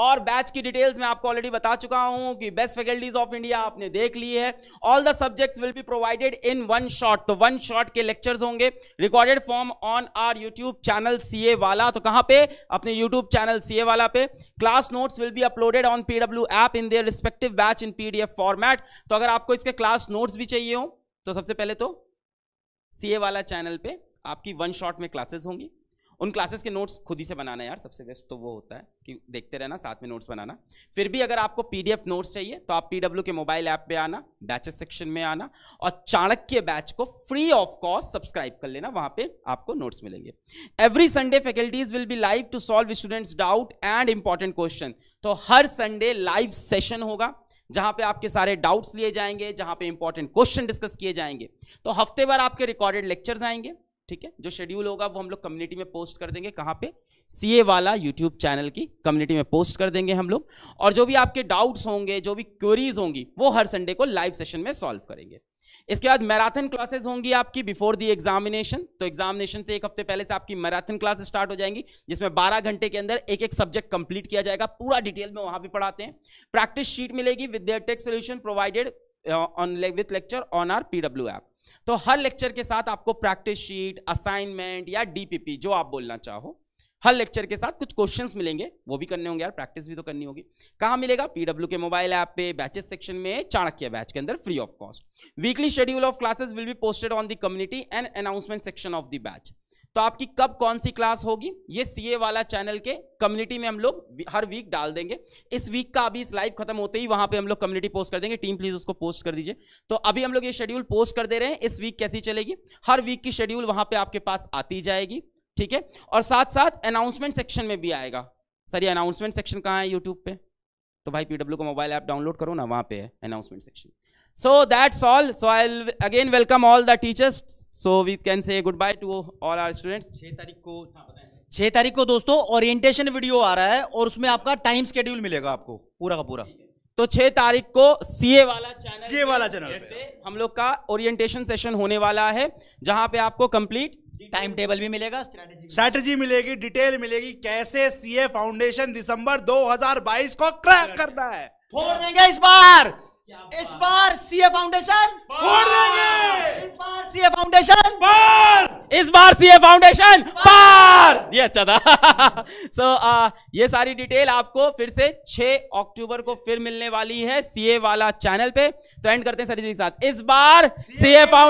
और बैच की डिटेल्स मैं आपको ऑलरेडी बता चुका हूं कि बेस्ट फैकल्टीज ऑफ इंडिया आपने देख ली है all the subjects will be provided in one shot तो वन शॉट के लेक्चर्स होंगे recorded form on our YouTube channel C वाला तो कहां पे अपने यूट्यूब चैनल सी वाला पे class notes will be uploaded on PW app in their respective batch in P format तो अगर आपको इसके क्लास नोट्स भी चाहिए हो तो सबसे पहले तो सीए वाला चैनल पे आपकी वन शॉट में क्लासेस होंगी उन क्लासेस के नोट्स खुद ही से बनाना यार सबसे बेस्ट तो वो होता है कि देखते रहना साथ में नोट्स बनाना फिर भी अगर आपको पीडीएफ नोट्स चाहिए तो आप पीडब्ल्यू के मोबाइल ऐप पे आना बैचेस सेक्शन में आना और चाणक्य बैच को फ्री ऑफ कॉस्ट सब्सक्राइब कर लेना वहां पे आपको नोट्स मिलेंगे every Sunday faculties will be live to solve students doubt and important question तो हर संडे लाइव सेशन होगा जहां पे आपके सारे डाउट्स लिए जाएंगे जहां पे इंपॉर्टेंट क्वेश्चन डिस्कस किए जाएंगे तो हफ्ते भर आपके रिकॉर्डेड लेक्चर्स आएंगे ठीक है जो शेड्यूल होगा वो हम लोग कम्युनिटी में पोस्ट कर देंगे कहाँ पे सीए वाला यूट्यूब चैनल की कम्युनिटी में पोस्ट कर देंगे हम लोग और जो भी आपके डाउट्स होंगे जो भी क्वेरीज होंगी वो हर संडे को लाइव सेशन में सॉल्व करेंगे इसके बाद मैराथन क्लासेस होंगी आपकी बिफोर दी एग्जामिनेशन तो एग्जामिनेशन से एक हफ्ते पहले से आपकी मैराथन क्लासेस स्टार्ट हो जाएंगी जिसमें 12 घंटे के अंदर एक एक सब्जेक्ट कंप्लीट किया जाएगा पूरा डिटेल में वहां भी पढ़ाते हैं प्रैक्टिस शीट मिलेगी with tech solution provided on with lecture on our PW app तो हर लेक्चर के साथ आपको प्रैक्टिस शीट असाइनमेंट या डीपीपी जो आप बोलना चाहो हर लेक्चर के साथ कुछ क्वेश्चंस मिलेंगे वो भी करने होंगे यार प्रैक्टिस भी तो करनी होगी कहाँ मिलेगा पीडब्ल्यू के मोबाइल ऐप पे बैचेस सेक्शन में चाणक्य बैच के अंदर free of cost weekly schedule of classes will be posted on the community and announcement section of the batch तो आपकी कब कौन सी क्लास होगी ये सीए वाला चैनल के कम्युनिटी में हम लोग हर वीक डाल देंगे इस वीक का अभी इस लाइव खत्म होते ही वहां पे हम लोग कम्युनिटी पोस्ट कर देंगे टीम प्लीज उसको पोस्ट कर दीजिए तो अभी हम लोग ये शेड्यूल पोस्ट कर दे रहे हैं इस वीक कैसी चलेगी हर वीक की शेड्यूल वहां पर आपके पास आती जाएगी ठीक है और साथ साथ अनाउंसमेंट सेक्शन में भी आएगा सर ये अनाउंसमेंट सेक्शन कहाँ है यूट्यूब पे तो भाई पीडब्ल्यू का मोबाइल ऐप डाउनलोड करो ना वहाँ पे है announcement section So that's all. So I'll again welcome all the teachers. So we can say goodbye to all our students. छः तारीख को छः तारीख को दोस्तों ओरिएंटेशन वीडियो आ रहा है और उसमें आपका टाइम स्केड्यूल मिलेगा आपको पूरा का पूरा तो छह तारीख को सीए वाला चैनल सीए वाला चैनल हम लोग का ओरिएंटेशन सेशन होने वाला है जहां पे आपको कंप्लीट टाइम टेबल भी मिलेगा स्ट्रैटेजी मिलेगी डिटेल मिलेगी कैसे सीए फाउंडेशन दिसंबर 2022 को क्रैक करना है फोड़ देंगे इस बार इस बार सीए फाउंडेशन इस बार सीए फाउंडेशन पार इस बार सीए फाउंडेशन पार ये अच्छा था सो so, uh, ये सारी डिटेल आपको फिर से 6 अक्टूबर को फिर मिलने वाली है सीए वाला चैनल पे तो एंड करते हैं सर जी के साथ इस बार सीए फाउंडेशन